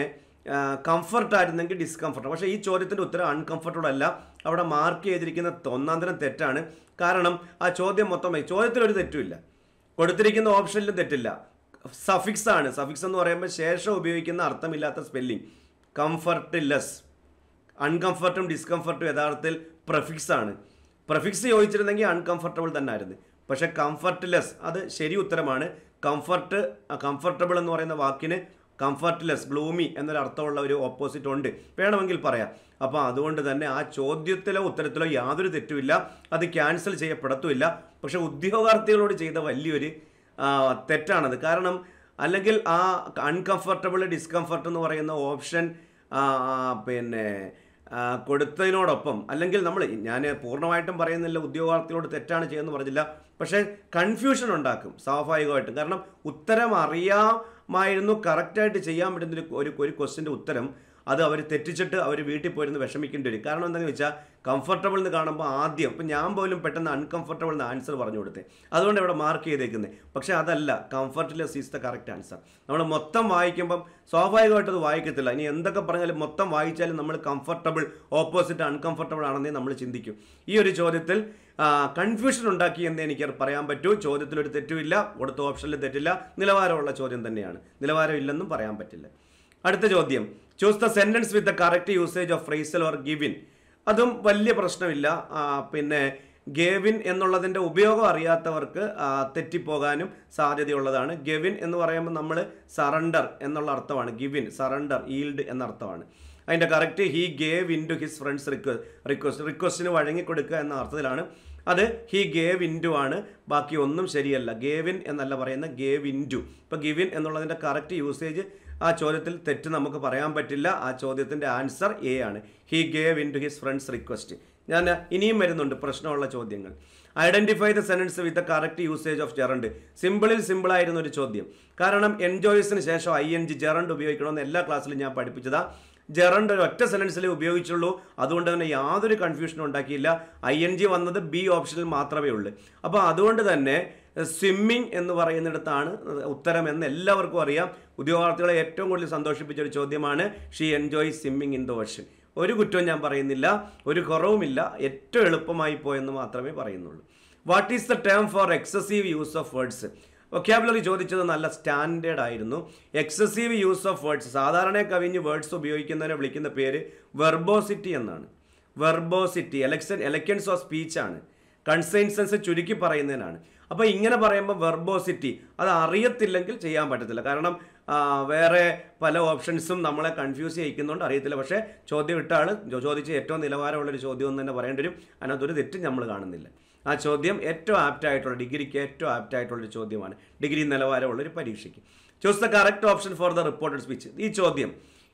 കംഫർട്ട് ഡിസ്കംഫർട്ടബിൾ ഡിസ്കംഫർട്ട് പക്ഷേ ഈ ചോദ്യത്തിൻ്റെ ഉത്തരം അൺകംഫർട്ടബിൾ അല്ല അവിടെ മാർക്ക് ചെയ്തിരിക്കുന്ന ഒന്നാന്തരം തെറ്റാണ് കാരണം ആ ചോദ്യം മൊത്തമായി ചോദ്യത്തിലൊരു തെറ്റുമില്ല കൊടുത്തിരിക്കുന്ന ഓപ്ഷനിലും തെറ്റില്ല സഫിക്സ് ആണ് സഫിക്സ് എന്ന് പറയുമ്പോൾ ശേഷം ഉപയോഗിക്കുന്ന അർത്ഥമില്ലാത്ത സ്പെല്ലിംഗ് കംഫർട്ട് ലെസ് അൺകംഫർട്ടും ഡിസ്കംഫർട്ടും യഥാർത്ഥത്തിൽ പ്രഫിക്സ് ആണ് പ്രഫിക്സ് ചോദിച്ചിരുന്നെങ്കിൽ അൺകംഫർട്ടബിൾ തന്നെ ആയിരുന്നു പക്ഷേ കംഫർട്ട്ലെസ് അത് ശരി ഉത്തരമാണ് കംഫർട്ട് കംഫർട്ടബിൾ എന്ന് പറയുന്ന വാക്കിന് കംഫർട്ട്ലെസ് ഗ്ലൂമി എന്നൊരർത്ഥമുള്ള ഒരു ഓപ്പോസിറ്റ് ഉണ്ട് വേണമെങ്കിൽ പറയാം അപ്പോൾ അതുകൊണ്ട് തന്നെ ആ ചോദ്യത്തിലോ ഉത്തരത്തിലോ യാതൊരു തെറ്റുമില്ല അത് ക്യാൻസൽ ചെയ്യപ്പെടത്തുമില്ല പക്ഷെ ഉദ്യോഗാർത്ഥികളോട് ചെയ്ത വലിയൊരു തെറ്റാണത് കാരണം അല്ലെങ്കിൽ ആ അൺകംഫർട്ടബിൾ ഡിസ്കംഫർട്ട് എന്ന് പറയുന്ന ഓപ്ഷൻ പിന്നെ കൊടുത്തതിനോടൊപ്പം അല്ലെങ്കിൽ നമ്മൾ ഞാൻ പൂർണ്ണമായിട്ടും പറയുന്നില്ല ഉദ്യോഗാർത്ഥികളോട് തെറ്റാണ് ചെയ്യുന്നത് പറഞ്ഞില്ല പക്ഷേ കൺഫ്യൂഷൻ ഉണ്ടാക്കും സ്വാഭാവികമായിട്ടും കാരണം ഉത്തരം അറിയാമായിരുന്നു കറക്റ്റായിട്ട് ചെയ്യാൻ പറ്റുന്ന ഒരു ഒരു ക്വസ്റ്റിൻ്റെ ഉത്തരം അത് അവർ തെറ്റിച്ചിട്ട് അവർ വീട്ടിൽ പോയിരുന്ന് വിഷമിക്കേണ്ടി വരും കാരണം എന്താണെന്ന് വെച്ചാൽ കംഫർട്ടബിൾ എന്ന് കാണുമ്പോൾ ആദ്യം ഇപ്പം ഞാൻ പോലും പെട്ടെന്ന് അൺകംഫർട്ടബിൾ എന്ന ആൻസർ പറഞ്ഞു കൊടുത്തേ അതുകൊണ്ട് ഇവിടെ മാർക്ക് ചെയ്തേക്കുന്നത് പക്ഷേ അതല്ല comfortless is the correct answer നമ്മൾ മൊത്തം വായിക്കുമ്പം സ്വാഭാവികമായിട്ടത് വായിക്കത്തില്ല ഇനി എന്തൊക്കെ പറഞ്ഞാലും മൊത്തം വായിച്ചാലും നമ്മൾ കംഫർട്ടബിൾ ഓപ്പോസിറ്റ് അൺകംഫർട്ടബിൾ ആണെന്നേ നമ്മൾ ചിന്തിക്കും ഈ ഒരു ചോദ്യത്തിൽ കൺഫ്യൂഷൻ ഉണ്ടാക്കി എന്ന് എനിക്ക് പറയാൻ പറ്റൂ ചോദ്യത്തിലൊരു തെറ്റുമില്ല കൊടുത്ത ഓപ്ഷനിൽ തെറ്റില്ല നിലവാരമുള്ള ചോദ്യം തന്നെയാണ് നിലവാരമില്ലെന്നും പറയാൻ പറ്റില്ല അടുത്ത ചോദ്യം choose the sentence with the correct usage of phrasal or give in അതും വലിയ പ്രശ്നമില്ല പിന്നെ ഗേവിൻ എന്നുള്ളതിൻ്റെ ഉപയോഗം അറിയാത്തവർക്ക് തെറ്റിപ്പോകാനും സാധ്യതയുള്ളതാണ് ഗെവിൻ എന്ന് പറയുമ്പോൾ നമ്മൾ സറണ്ടർ എന്നുള്ള അർത്ഥമാണ് ഗിവിൻ സറണ്ടർ ഈൽഡ് എന്ന അർത്ഥമാണ് അതിൻ്റെ correct he gave in to his friends request request റിക്വസ്റ്റിന് വഴങ്ങിക്കൊടുക്കുക എന്ന അർത്ഥത്തിലാണ് അത് ഹി ഗേവ് ടു ആണ് ബാക്കി ഒന്നും ശരിയല്ല ഗേവിൻ എന്നല്ല പറയുന്ന ഗേവ് ടു ഇപ്പോൾ ഗിവിൻ എന്നുള്ളതിൻ്റെ കറക്റ്റ് യൂസേജ് ആ ചോദ്യത്തിൽ തെറ്റ് നമുക്ക് പറയാൻ പറ്റില്ല ആ ചോദ്യത്തിൻ്റെ ആൻസർ എ ആണ് he gave in to his friends request ഞാൻ ഇനിയും വരുന്നുണ്ട് പ്രശ്നമുള്ള ചോദ്യങ്ങൾ identify the sentence with the correct usage of gerund സിമ്പിളിൽ സിമ്പിളായിരുന്ന ഒരു ചോദ്യം കാരണം എൻജോയ്സിന് ശേഷം ഐ എൻ ജി ജെറണ്ട് ഉപയോഗിക്കണമെന്ന് എല്ലാ ക്ലാസ്സിലും ഞാൻ പഠിപ്പിച്ചതാ ജെറണ്ട് ഒരു ഒറ്റ സെൻറ്റൻസിൽ ഉപയോഗിച്ചുള്ളൂ അതുകൊണ്ട് തന്നെ യാതൊരു കൺഫ്യൂഷനും ഉണ്ടാക്കിയില്ല ഐ എൻ ജി വന്നത് ബി ഓപ്ഷനിൽ മാത്രമേ ഉള്ളൂ അപ്പോൾ അതുകൊണ്ട് തന്നെ സ്വിമ്മിംഗ് എന്ന് പറയുന്നിടത്താണ് ഉത്തരം എന്ന് എല്ലാവർക്കും അറിയാം ഉദ്യോഗാർത്ഥികളെ ഏറ്റവും കൂടുതൽ സന്തോഷിപ്പിച്ച ഒരു ചോദ്യമാണ് she enjoy swimming in the ocean ഒരു കുറ്റവും ഞാൻ പറയുന്നില്ല ഒരു കുറവുമില്ല ഏറ്റവും എളുപ്പമായി പോയെന്ന് മാത്രമേ പറയുന്നുള്ളൂ what is the term for excessive use of words vocabulary ചോദിച്ചത് നല്ല സ്റ്റാൻഡേർഡ് ആയിരുന്നു എക്സസീവ് യൂസ് ഓഫ് വേർഡ്സ് സാധാരണ കവിഞ്ഞ് വേർഡ്സ് ഉപയോഗിക്കുന്നതിനെ വിളിക്കുന്ന പേര് വെർബോസിറ്റി എന്നാണ് വെർബോസിറ്റി എലക്ഷൻ എലക്കൻസ് ഓഫ് സ്പീച്ചാണ് കൺസെൻസൻസ് ചുരുക്കി പറയുന്നതിനാണ് അപ്പോൾ ഇങ്ങനെ പറയുമ്പോൾ വെർബോസിറ്റി അത് അറിയത്തില്ലെങ്കിൽ ചെയ്യാൻ പറ്റത്തില്ല കാരണം വേറെ പല ഓപ്ഷൻസും നമ്മളെ കൺഫ്യൂസ് ചെയ്യിക്കുന്നുണ്ട് അറിയത്തില്ല പക്ഷേ ചോദ്യം ഇട്ടാണ് ആൾ ചോദിച്ച ഏറ്റവും നിലവാരമുള്ളൊരു ചോദ്യം എന്ന് തന്നെ പറയേണ്ടി വരും അതിനകത്തൊരു തെറ്റ് നമ്മൾ കാണുന്നില്ല ആ ചോദ്യം ഏറ്റവും ആപ്റ്റ് ആയിട്ടുള്ള ഡിഗ്രിക്ക് ഏറ്റവും ആപ്റ്റ് ചോദ്യമാണ് ഡിഗ്രി നിലവാരമുള്ളൊരു പരീക്ഷയ്ക്ക് choose the correct option for the reported speech ഈ ചോദ്യം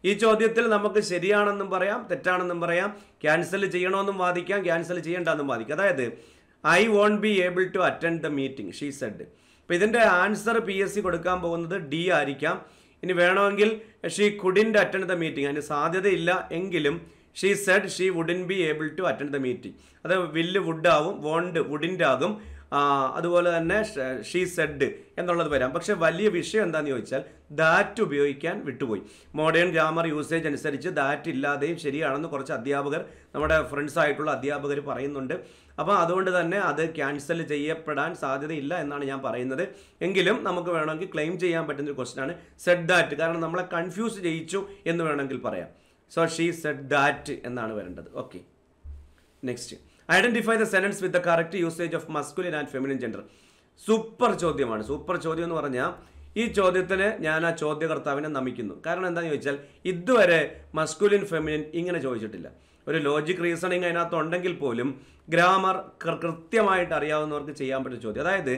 ഈ ചോദ്യത്തിൽ നമുക്ക് ശരിയാണെന്നും പറയാം തെറ്റാണെന്നും പറയാം ക്യാൻസൽ ചെയ്യണമെന്നും വാദിക്കാം ക്യാൻസൽ ചെയ്യേണ്ടെന്നും വാദിക്കാം അതായത് I won't be able to attend the meeting she said അപ്പം ഇതിൻ്റെ ആൻസർ പി എസ് സി കൊടുക്കാൻ പോകുന്നത് ഡി ആയിരിക്കാം ഇനി വേണമെങ്കിൽ she couldn't attend the meeting അതിന് സാധ്യതയില്ല എങ്കിലും she said she wouldn't be able to attend the meeting അത് വില്ല് വുഡ് ആവും വോണ്ട് വുഡിൻ്റെ ആകും അതുപോലെ തന്നെ ഷീ സെഡ് എന്നുള്ളത് വരാം പക്ഷെ വലിയ വിഷയം എന്താണെന്ന് ചോദിച്ചാൽ ദാറ്റ് ഉപയോഗിക്കാൻ വിട്ടുപോയി മോഡേൺ ഗ്രാമർ യൂസേജ് അനുസരിച്ച് ദാറ്റ് ഇല്ലാതെയും ശരിയാണെന്ന് കുറച്ച് അധ്യാപകർ നമ്മുടെ ആയിട്ടുള്ള അധ്യാപകർ പറയുന്നുണ്ട് അപ്പോൾ അതുകൊണ്ട് തന്നെ അത് ക്യാൻസൽ ചെയ്യപ്പെടാൻ സാധ്യതയില്ല എന്നാണ് ഞാൻ പറയുന്നത് എങ്കിലും നമുക്ക് വേണമെങ്കിൽ ക്ലെയിം ചെയ്യാൻ പറ്റുന്ന ഒരു ആണ് സെഡ് ദാറ്റ് കാരണം നമ്മളെ കൺഫ്യൂസ് ചെയ്യിച്ചു എന്ന് വേണമെങ്കിൽ പറയാം സോ ഷീ സെഡ് ദാറ്റ് എന്നാണ് വരേണ്ടത് okay next identify the sentence with the correct usage of masculine and feminine gender super ചോദ്യമാണ് സൂപ്പർ ചോദ്യം എന്ന് പറഞ്ഞാൽ ഈ ചോദ്യത്തിന് ഞാൻ ആ ചോദ്യകർത്താവിനെ നമിക്കുന്നു കാരണം എന്താണെന്ന് ചോദിച്ചാൽ ഇതുവരെ മസ്കുലിൻ ഫെമിനിൻ ഇങ്ങനെ ചോദിച്ചിട്ടില്ല ഒരു ലോജിക് റീസണിങ് അതിനകത്ത് ഉണ്ടെങ്കിൽ പോലും ഗ്രാമർ കൃത്യമായിട്ട് അറിയാവുന്നവർക്ക് ചെയ്യാൻ പറ്റുന്ന ചോദ്യം അതായത്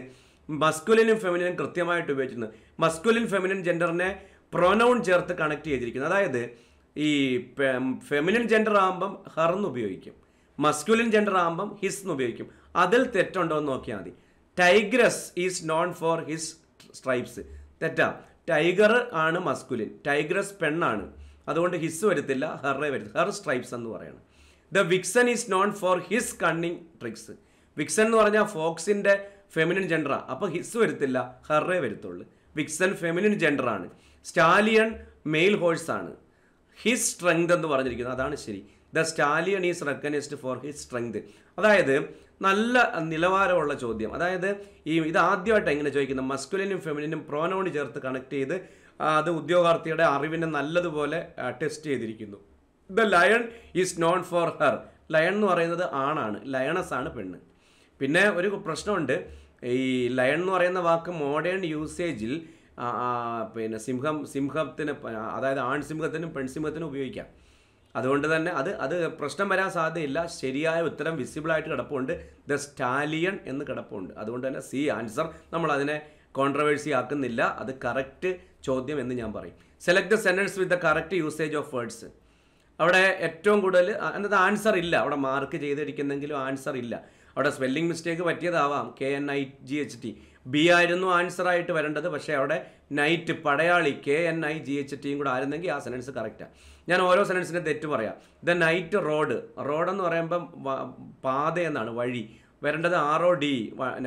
മസ്കുലിനും ഫെമിനിനും കൃത്യമായിട്ട് ഉപയോഗിക്കുന്നത് മസ്കുലിൻ ഫെമിനിൻ ജെൻഡറിനെ പ്രൊനൗൺ ചേർത്ത് കണക്ട് ചെയ്തിരിക്കുന്നത് അതായത് ഈ ഫെമിനിൻ ജെൻഡർ ആകുമ്പം ഹർ എന്ന് ഉപയോഗിക്കും മസ്കുലിൻ ജെൻഡർ ആകുമ്പം ഹിസ് എന്ന് ഉപയോഗിക്കും അതിൽ തെറ്റുണ്ടോ എന്ന് നോക്കിയാൽ മതി tigress is known for his stripes തെറ്റാ ടൈഗർ ആണ് മസ്കുലിൻ ടൈഗ്രസ് പെണ്ണാണ് അതുകൊണ്ട് ഹിസ് വരുത്തില്ല ഹെറെ വരുത്തില്ല ഹെർ സ്ട്രൈപ്സ് എന്ന് പറയുന്നത് the vixen is known for his cunning tricks vixen എന്ന് പറഞ്ഞാൽ ഫോക്സിൻ്റെ ഫെമിനിൻ ജെൻഡറാണ് അപ്പോൾ ഹിസ് വരുത്തില്ല ഹെറെ വരുത്തുള്ളൂ വിക്സൺ ഫെമിനിൻ ജെൻഡറാണ് സ്റ്റാലിയൺ മെയിൽ ഹോഴ്സാണ് ഹിസ് സ്ട്രെങ്ത് എന്ന് പറഞ്ഞിരിക്കുന്നത് അതാണ് ശരി the stallion is recognised for his strength അതായത് നല്ല നിലവാരമുള്ള ചോദ്യം അതായത് ഈ ഇത് ആദ്യമായിട്ട് എങ്ങനെ ചോദിക്കുന്നത് മസ്കുലിനും ഫെമിനിനും പ്രോനോണ് ചേർത്ത് കണക്ട് ചെയ്ത് അത് ഉദ്യോഗാർത്ഥിയുടെ അറിവിനെ നല്ലതുപോലെ ടെസ്റ്റ് ചെയ്തിരിക്കുന്നു the lion is known for her lion എന്ന് പറയുന്നത് ആണാണ് ലയണസ് ആണ് പെണ്ണ് പിന്നെ ഒരു പ്രശ്നമുണ്ട് ഈ ലയൺ എന്ന് പറയുന്ന വാക്ക് മോഡേൺ യൂസേജിൽ പിന്നെ സിംഹം സിംഹത്തിന് അതായത് ആൺസിംഹത്തിനും പെൺസിംഹത്തിനും ഉപയോഗിക്കാം അതുകൊണ്ട് തന്നെ അത് അത് പ്രശ്നം വരാൻ സാധ്യതയില്ല ശരിയായ ഉത്തരം വിസിബിളായിട്ട് കിടപ്പുണ്ട് ദ സ്റ്റാലിയൺ എന്ന് കിടപ്പുണ്ട് അതുകൊണ്ട് തന്നെ സി ആൻസർ നമ്മൾ അതിനെ കോൺട്രവേഴ്സി ആക്കുന്നില്ല അത് കറക്റ്റ് ചോദ്യം എന്ന് ഞാൻ പറയും select the sentence with the correct usage of words അവിടെ ഏറ്റവും കൂടുതൽ എന്നത് ആൻസർ ഇല്ല അവിടെ മാർക്ക് ചെയ്തിരിക്കുന്നെങ്കിലും ആൻസർ ഇല്ല അവിടെ സ്പെല്ലിംഗ് മിസ്റ്റേക്ക് പറ്റിയതാവാം K N I G H T B ആയിരുന്നു ആൻസറായിട്ട് വരേണ്ടത് പക്ഷേ അവിടെ നൈറ്റ് പടയാളി K N I G H ടിയും കൂടെ ആയിരുന്നെങ്കിൽ ആ സെൻറ്റൻസ് കറക്റ്റാണ് ഞാൻ ഓരോ സെൻറ്റൻസിൻ്റെ തെറ്റ് പറയാം ദ നൈറ്റ് റോഡ് റോഡെന്ന് പറയുമ്പം പാത എന്നാണ് വഴി വരേണ്ടത് ആർ ഒ ഡി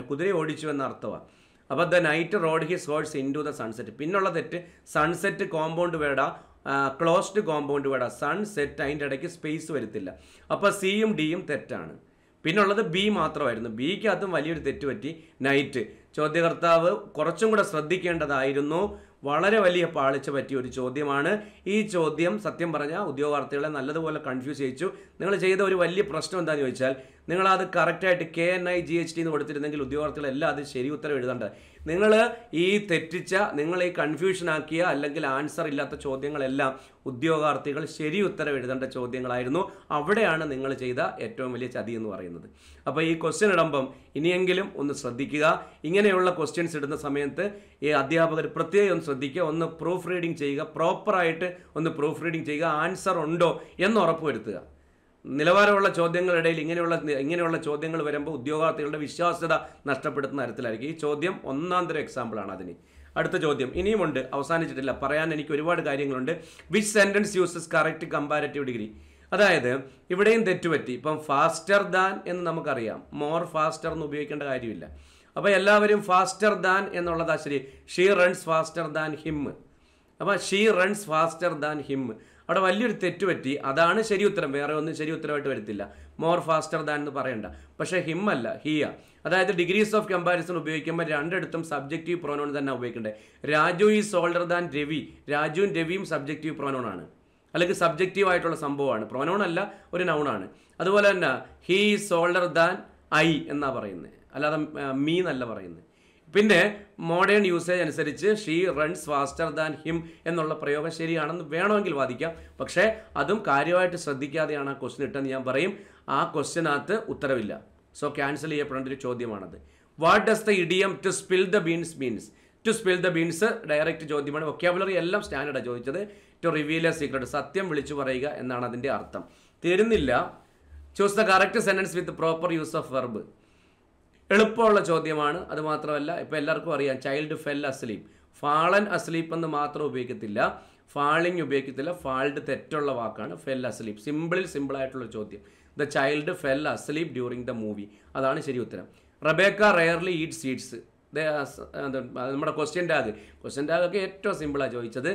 കുതിര ഓടിച്ചു എന്ന അർത്ഥമാണ് അപ്പോൾ the knight rode his horse into the sunset പിന്നുള്ള തെറ്റ് സൺസെറ്റ് കോമ്പൗണ്ട് വേടാ ക്ലോസ്ഡ് കോമ്പൗണ്ട് വേടാ സൺസെറ്റ് അതിൻ്റെ ഇടയ്ക്ക് സ്പേസ് വരുത്തില്ല അപ്പോൾ സിയും ഡിയും തെറ്റാണ് പിന്നുള്ളത് ബി മാത്രമായിരുന്നു ബിക്കകത്തും വലിയൊരു തെറ്റ് പറ്റി നൈറ്റ് ചോദ്യകർത്താവ് കുറച്ചും കൂടെ ശ്രദ്ധിക്കേണ്ടതായിരുന്നു വളരെ വലിയ പാളിച്ച പറ്റിയ ഒരു ചോദ്യമാണ് ഈ ചോദ്യം സത്യം പറഞ്ഞാൽ ഉദ്യോഗാർത്ഥികളെ നല്ലതുപോലെ കൺഫ്യൂസ് ചെയ്യിച്ചു നിങ്ങൾ ചെയ്ത ഒരു വലിയ പ്രശ്നം എന്താണെന്ന് ചോദിച്ചാൽ നിങ്ങൾ അത് കറക്റ്റായിട്ട് K N I G H T എന്ന് കൊടുത്തിരുന്നെങ്കിൽ ഉദ്യോഗാർത്ഥികളെല്ലാം അത് ശരി ഉത്തരം എഴുതേണ്ടത് നിങ്ങൾ ഈ തെറ്റിച്ച നിങ്ങൾ ഈ കൺഫ്യൂഷൻ ആക്കിയ അല്ലെങ്കിൽ ആൻസർ ഇല്ലാത്ത ചോദ്യങ്ങളെല്ലാം ഉദ്യോഗാർത്ഥികൾ ശരി ഉത്തരം എഴുതേണ്ട ചോദ്യങ്ങളായിരുന്നു അവിടെയാണ് നിങ്ങൾ ചെയ്ത ഏറ്റവും വലിയ ചതി എന്ന് പറയുന്നത് അപ്പോൾ ഈ ക്വസ്റ്റ്യൻ ഇടുമ്പം ഇനിയെങ്കിലും ഒന്ന് ശ്രദ്ധിക്കുക ഇങ്ങനെയുള്ള ക്വസ്റ്റ്യൻസ് ഇടുന്ന സമയത്ത് ഈ അധ്യാപകർ പ്രത്യേകം ഒന്ന് ശ്രദ്ധിക്കുക ഒന്ന് പ്രൂഫ് റീഡിങ് ചെയ്യുക പ്രോപ്പറായിട്ട് ഒന്ന് പ്രൂഫ് റീഡിങ് ചെയ്യുക ആൻസർ ഉണ്ടോ എന്ന് ഉറപ്പുവരുത്തുക നിലവാരമുള്ള ചോദ്യങ്ങളിടയിൽ ഇങ്ങനെയുള്ള ഇങ്ങനെയുള്ള ചോദ്യങ്ങൾ വരുമ്പോൾ ഉദ്യോഗാർത്ഥികളുടെ വിശ്വാസ്യത നഷ്ടപ്പെടുത്തുന്ന തരത്തിലായിരിക്കും ഈ ചോദ്യം ഒന്നാം തരം എക്സാമ്പിളാണ് അതിന് അടുത്ത ചോദ്യം ഇനിയുമുണ്ട് അവസാനിച്ചിട്ടില്ല പറയാൻ എനിക്ക് ഒരുപാട് കാര്യങ്ങളുണ്ട് which sentence uses correct comparative degree അതായത് ഇവിടെയും തെറ്റുപറ്റി ഇപ്പം ഫാസ്റ്റർ ദാൻ എന്ന് നമുക്കറിയാം മോർ ഫാസ്റ്റർ എന്ന് ഉപയോഗിക്കേണ്ട കാര്യമില്ല അപ്പോൾ എല്ലാവരും ഫാസ്റ്റർ ദാൻ എന്നുള്ളതാ ശരി she runs faster than him അപ്പോൾ she runs faster than him അവിടെ വലിയൊരു തെറ്റ് പറ്റി അതാണ് ശരി ഉത്തരം വേറെ ഒന്നും ശരി ഉത്തരമായിട്ട് വരത്തില്ല മോർ ഫാസ്റ്റർ ദാൻ എന്ന് പറയണ്ട പക്ഷേ ഹിം അല്ല ഹിയ അതായത് ഡിഗ്രീസ് ഓഫ് കമ്പാരിസൺ ഉപയോഗിക്കുമ്പോൾ രണ്ടിടത്തും സബ്ജക്റ്റീവ് പ്രോനോൺ തന്നെ ഉപയോഗിക്കണ്ടേ Raju is older than Ravi രാജുവും രവിയും സബ്ജക്റ്റീവ് പ്രോനോൺ ആണ് അല്ലെങ്കിൽ സബ്ജക്റ്റീവ് ആയിട്ടുള്ള സംഭവമാണ് പ്രോനോൺ അല്ല ഒരു നൗണാണ് അതുപോലെ തന്നെ ഹീ ഈസ് ദാൻ ഐ എന്നാണ് പറയുന്നത് അല്ലാതെ മീ എന്നല്ല പറയുന്നത് പിന്നെ മോഡേൺ യൂസേജ് അനുസരിച്ച് she runs faster than him എന്നുള്ള പ്രയോഗം ശരിയാണെന്ന് വേണമെങ്കിൽ വാദിക്കാം പക്ഷേ അതും കാര്യമായിട്ട് ശ്രദ്ധിക്കാതെയാണ് ആ ക്വസ്റ്റ്യൻ ഇട്ടെന്ന് ഞാൻ പറയും ആ ക്വസ്റ്റ്യനകത്ത് ഉത്തരവില്ല സോ ക്യാൻസൽ ചെയ്യപ്പെടേണ്ട ഒരു ചോദ്യമാണത് what does the idiom to spill the beans means to spill the beans direct ചോദ്യമാണ് വൊക്കാബുലറി എല്ലാം സ്റ്റാൻഡേർഡാണ് ചോദിച്ചത് ടു റിവീൽ എ സീക്രട്ട് സത്യം വിളിച്ചു പറയുക എന്നാണ് അതിൻ്റെ അർത്ഥം തരുന്നില്ല choose the correct sentence with proper use of verb എളുപ്പമുള്ള ചോദ്യമാണ് അതുമാത്രമല്ല ഇപ്പോൾ എല്ലാവർക്കും അറിയാം child fell asleep fallen asleep എന്ന് മാത്രം ഉപയോഗിക്കത്തില്ല ഫാളിങ് ഉപയോഗിക്കത്തില്ല ഫാൾഡ് തെറ്റുള്ള വാക്കാണ് ഫെൽ അസ്ലീപ് സിമ്പിളിൽ സിമ്പിളായിട്ടുള്ള ചോദ്യം the child fell asleep during the movie അതാണ് ശരി ഉത്തരം റബേക്ക റെയർലി ഈറ്റ് സീഡ്സ് നമ്മുടെ ക്വസ്റ്റ്യൻ ടാഗ് ക്വസ്റ്റ്യൻ ടാഗൊക്കെ ഏറ്റവും സിമ്പിളാണ് ചോദിച്ചത്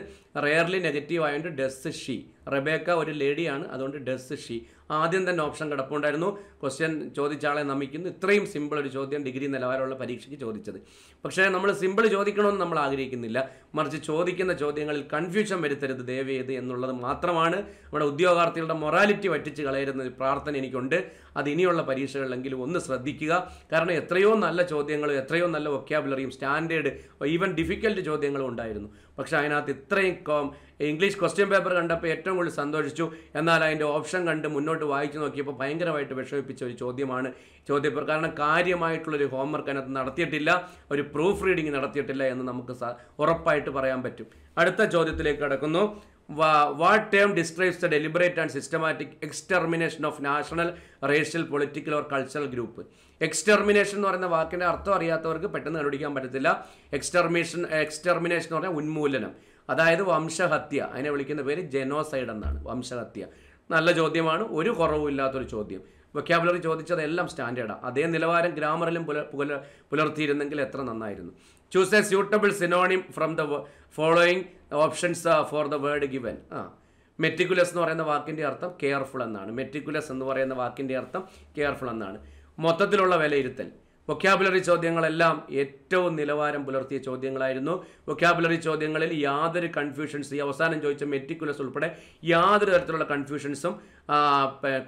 റെയർലി നെഗറ്റീവ് ആയതുകൊണ്ട് ഡെസ് ഷീ റബേക്ക ഒരു ലേഡിയാണ് അതുകൊണ്ട് ഡെസ് ഷീ ആദ്യം തന്നെ ഓപ്ഷൻ കിടപ്പുണ്ടായിരുന്നു ക്വസ്റ്റ്യൻ ചോദിച്ചാളെ നമിക്കുന്നു ഇത്രയും സിമ്പിൾ ഒരു ചോദ്യം ഡിഗ്രി നിലവാരമുള്ള പരീക്ഷയ്ക്ക് ചോദിച്ചത് പക്ഷേ നമ്മൾ സിമ്പിൾ ചോദിക്കണമെന്ന് നമ്മൾ ആഗ്രഹിക്കുന്നില്ല മറിച്ച് ചോദിക്കുന്ന ചോദ്യങ്ങളിൽ കൺഫ്യൂഷൻ വരുത്തരുത് ദയവേത് എന്നുള്ളത് മാത്രമാണ് നമ്മുടെ ഉദ്യോഗാർത്ഥികളുടെ മൊറാലിറ്റി വറ്റിച്ച് കളയരുന്ന ഒരു പ്രാർത്ഥന എനിക്കുണ്ട് അത് ഇനിയുള്ള പരീക്ഷകളിലെങ്കിലും ഒന്ന് ശ്രദ്ധിക്കുക കാരണം എത്രയോ നല്ല ചോദ്യങ്ങളും എത്രയോ നല്ല വൊക്കാബുലറിയും സ്റ്റാൻഡേർഡ് ഈവൻ ഡിഫിക്കൽട്ട് ചോദ്യങ്ങളും ഉണ്ടായിരുന്നു പക്ഷേ അതിനകത്ത് ഇത്രയും ഇംഗ്ലീഷ് ക്വസ്റ്റ്യൻ പേപ്പർ കണ്ടപ്പോൾ ഏറ്റവും കൂടുതൽ സന്തോഷിച്ചു എന്നാൽ അതിൻ്റെ ഓപ്ഷൻ കണ്ട് മുന്നോട്ട് വായിച്ചു നോക്കിയപ്പോൾ ഭയങ്കരമായിട്ട് വിഷമിപ്പിച്ച ഒരു ചോദ്യമാണ് ചോദ്യപ്പേർ കാരണം കാര്യമായിട്ടുള്ളൊരു ഹോംവർക്ക് അതിനകത്ത് നടത്തിയിട്ടില്ല ഒരു പ്രൂഫ് റീഡിങ് നടത്തിയിട്ടില്ല എന്ന് നമുക്ക് ഉറപ്പായിട്ട് പറയാൻ പറ്റും അടുത്ത ചോദ്യത്തിലേക്ക് കടക്കുന്നു what term describes the deliberate and systematic extermination of national racial political or cultural group extermination എന്ന് പറയുന്ന വാക്കിൻ്റെ അർത്ഥം അറിയാത്തവർക്ക് പെട്ടെന്ന് കണ്ടുപിടിക്കാൻ പറ്റത്തില്ല എക്സ്റ്റെർമിനേഷൻ എക്സ്റ്റെർമിനേഷൻ എന്ന് പറഞ്ഞാൽ ഉന്മൂലനം അതായത് വംശഹത്യ അതിനെ വിളിക്കുന്ന പേര് ജെനോസൈഡ് എന്നാണ് വംശഹത്യ നല്ല ചോദ്യമാണ് ഒരു ഇല്ലാത്തൊരു ചോദ്യം വൊക്കാബുലറി ചോദിച്ചതെല്ലാം സ്റ്റാൻഡേർഡാണ് അതേ നിലവാരം ഗ്രാമറിലും പുല പുല പുലർത്തിയിരുന്നെങ്കിൽ എത്ര നന്നായിരുന്നു choose a suitable synonym from the following options for the word given ആ മെറ്റിക്കുലസ് എന്ന് പറയുന്ന വാക്കിൻ്റെ അർത്ഥം കെയർഫുൾ എന്നാണ് മെറ്റിക്കുലസ് എന്ന് പറയുന്ന വാക്കിൻ്റെ അർത്ഥം കെയർഫുൾ എന്നാണ് മൊത്തത്തിലുള്ള വിലയിരുത്തൽ വൊക്കാബുലറി ചോദ്യങ്ങളെല്ലാം ഏറ്റവും നിലവാരം പുലർത്തിയ ചോദ്യങ്ങളായിരുന്നു വൊക്കാബുലറി ചോദ്യങ്ങളിൽ യാതൊരു കൺഫ്യൂഷൻസ് ഈ അവസാനം ചോദിച്ച മെറ്റിക്കുലസ് ഉൾപ്പെടെ യാതൊരു തരത്തിലുള്ള കൺഫ്യൂഷൻസും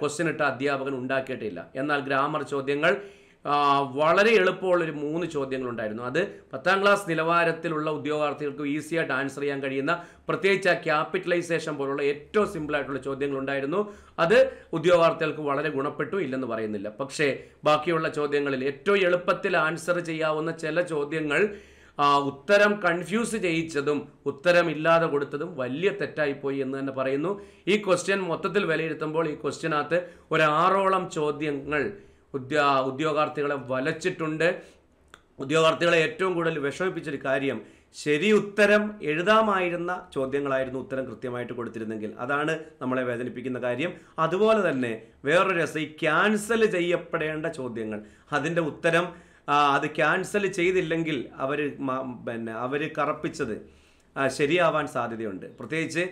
ക്വസ്റ്റ്യൻ ഇട്ട അധ്യാപകൻ ഉണ്ടാക്കിയിട്ടില്ല എന്നാൽ ഗ്രാമർ ചോദ്യങ്ങൾ വളരെ എളുപ്പമുള്ളൊരു മൂന്ന് ചോദ്യങ്ങളുണ്ടായിരുന്നു അത് പത്താം ക്ലാസ് നിലവാരത്തിലുള്ള ഉദ്യോഗാർത്ഥികൾക്ക് ഈസിയായിട്ട് ആൻസർ ചെയ്യാൻ കഴിയുന്ന പ്രത്യേകിച്ച് ക്യാപിറ്റലൈസേഷൻ പോലുള്ള ഏറ്റവും സിമ്പിളായിട്ടുള്ള ചോദ്യങ്ങളുണ്ടായിരുന്നു അത് ഉദ്യോഗാർത്ഥികൾക്ക് വളരെ ഗുണപ്പെട്ടു ഇല്ലെന്ന് പറയുന്നില്ല പക്ഷേ ബാക്കിയുള്ള ചോദ്യങ്ങളിൽ ഏറ്റവും എളുപ്പത്തിൽ ആൻസർ ചെയ്യാവുന്ന ചില ചോദ്യങ്ങൾ ഉത്തരം കൺഫ്യൂസ് ചെയ്യിച്ചതും ഉത്തരം ഇല്ലാതെ കൊടുത്തതും വലിയ തെറ്റായിപ്പോയി എന്ന് തന്നെ പറയുന്നു ഈ ക്വസ്റ്റ്യൻ മൊത്തത്തിൽ വിലയിരുത്തുമ്പോൾ ഈ ക്വസ്റ്റ്യനകത്ത് ഒരാറോളം ചോദ്യങ്ങൾ ഉദ്യോ ഉദ്യോഗാർത്ഥികളെ വലച്ചിട്ടുണ്ട് ഉദ്യോഗാർത്ഥികളെ ഏറ്റവും കൂടുതൽ വിഷമിപ്പിച്ചൊരു കാര്യം ശരി ഉത്തരം എഴുതാമായിരുന്ന ചോദ്യങ്ങളായിരുന്നു ഉത്തരം കൃത്യമായിട്ട് കൊടുത്തിരുന്നെങ്കിൽ അതാണ് നമ്മളെ വേദനിപ്പിക്കുന്ന കാര്യം അതുപോലെ തന്നെ വേറൊരു രസം ഈ ക്യാൻസൽ ചെയ്യപ്പെടേണ്ട ചോദ്യങ്ങൾ അതിൻ്റെ ഉത്തരം അത് ക്യാൻസൽ ചെയ്തില്ലെങ്കിൽ അവർ പിന്നെ അവർ കറപ്പിച്ചത് ശരിയാവാൻ സാധ്യതയുണ്ട് പ്രത്യേകിച്ച്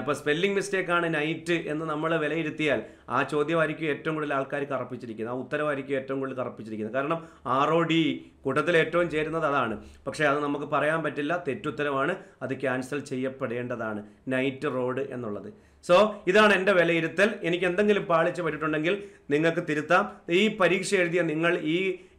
ഇപ്പോൾ സ്പെല്ലിംഗ് മിസ്റ്റേക്ക് ആണ് നൈറ്റ് എന്ന് നമ്മൾ വിലയിരുത്തിയാൽ ആ ചോദ്യമായിരിക്കും ഏറ്റവും കൂടുതൽ ആൾക്കാർ കറപ്പിച്ചിരിക്കുന്നത് ആ ഉത്തരവായിരിക്കും ഏറ്റവും കൂടുതൽ കറപ്പിച്ചിരിക്കുന്നത് കാരണം ആർ ഒ ഡി കൂട്ടത്തിൽ ഏറ്റവും ചേരുന്നത് അതാണ് പക്ഷേ അത് നമുക്ക് പറയാൻ പറ്റില്ല തെറ്റുത്തരവാണ് അത് ക്യാൻസൽ ചെയ്യപ്പെടേണ്ടതാണ് നൈറ്റ് റോഡ് എന്നുള്ളത് സോ ഇതാണ് എൻ്റെ വിലയിരുത്തൽ എനിക്ക് എന്തെങ്കിലും പാളിച്ച് പറ്റിയിട്ടുണ്ടെങ്കിൽ നിങ്ങൾക്ക് തിരുത്താം ഈ പരീക്ഷ എഴുതിയ നിങ്ങൾ ഈ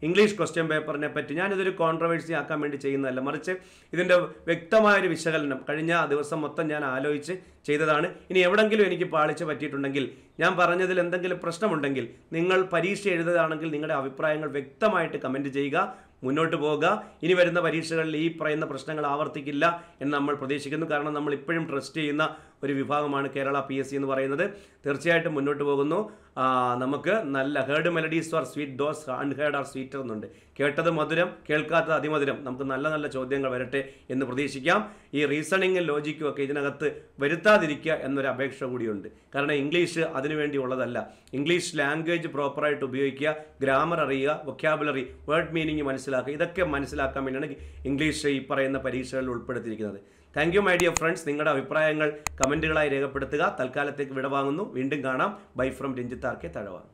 ഇംഗ്ലീഷ് ക്വസ്റ്റ്യൻ പേപ്പറിനെ പറ്റി ഞാനിതൊരു കോൺട്രവേഴ്സി ആക്കാൻ വേണ്ടി ചെയ്യുന്നതല്ല മറിച്ച് ഇതിൻ്റെ വ്യക്തമായൊരു വിശകലനം കഴിഞ്ഞ ദിവസം മൊത്തം ഞാൻ ആലോചിച്ച് ചെയ്തതാണ് ഇനി എവിടെങ്കിലും എനിക്ക് പാളിച്ച് പറ്റിയിട്ടുണ്ടെങ്കിൽ ഞാൻ പറഞ്ഞതിൽ എന്തെങ്കിലും പ്രശ്നമുണ്ടെങ്കിൽ നിങ്ങൾ പരീക്ഷ എഴുതുകയാണെങ്കിൽ നിങ്ങളുടെ അഭിപ്രായങ്ങൾ വ്യക്തമായിട്ട് കമൻറ്റ് ചെയ്യുക മുന്നോട്ട് പോവുക ഇനി വരുന്ന പരീക്ഷകളിൽ ഈ പറയുന്ന പ്രശ്നങ്ങൾ ആവർത്തിക്കില്ല എന്ന് നമ്മൾ പ്രതീക്ഷിക്കുന്നു കാരണം നമ്മൾ ഇപ്പോഴും ട്രസ്റ്റ് ചെയ്യുന്ന ഒരു വിഭാഗമാണ് കേരള പി എസ് സി എന്ന് പറയുന്നത് തീർച്ചയായിട്ടും മുന്നോട്ട് പോകുന്നു നമുക്ക് നല്ല heard melodies are sweet those and heard are sweeter എന്നുണ്ട് കേട്ടത് മധുരം കേൾക്കാത്തത് അതിമധുരം നമുക്ക് നല്ല നല്ല ചോദ്യങ്ങൾ വരട്ടെ എന്ന് പ്രതീക്ഷിക്കാം ഈ റീസണിങ്ങും ലോജിക്കും ഒക്കെ ഇതിനകത്ത് വരുത്താതിരിക്കുക എന്നൊരു അപേക്ഷ കൂടിയുണ്ട് കാരണം ഇംഗ്ലീഷ് അതിനുവേണ്ടി ഉള്ളതല്ല ഇംഗ്ലീഷ് ലാംഗ്വേജ് പ്രോപ്പറായിട്ട് ഉപയോഗിക്കുക ഗ്രാമർ അറിയുക വൊക്കാബുലറി വേർഡ് മീനിങ് മനസ്സിലാക്കുക ഇതൊക്കെ മനസ്സിലാക്കാൻ വേണ്ടിയാണ് ഇംഗ്ലീഷ് ഈ പറയുന്ന പരീക്ഷകളിൽ ഉൾപ്പെടുത്തിയിരിക്കുന്നത് thank you my dear friends നിങ്ങളുടെ അഭിപ്രായങ്ങൾ കമൻറ്റുകളായി രേഖപ്പെടുത്തുക തൽക്കാലത്തേക്ക് വിടവാങ്ങുന്നു വീണ്ടും കാണാം ബൈ ഫ്രം രഞ്ജിത്താർക്കെ ആർ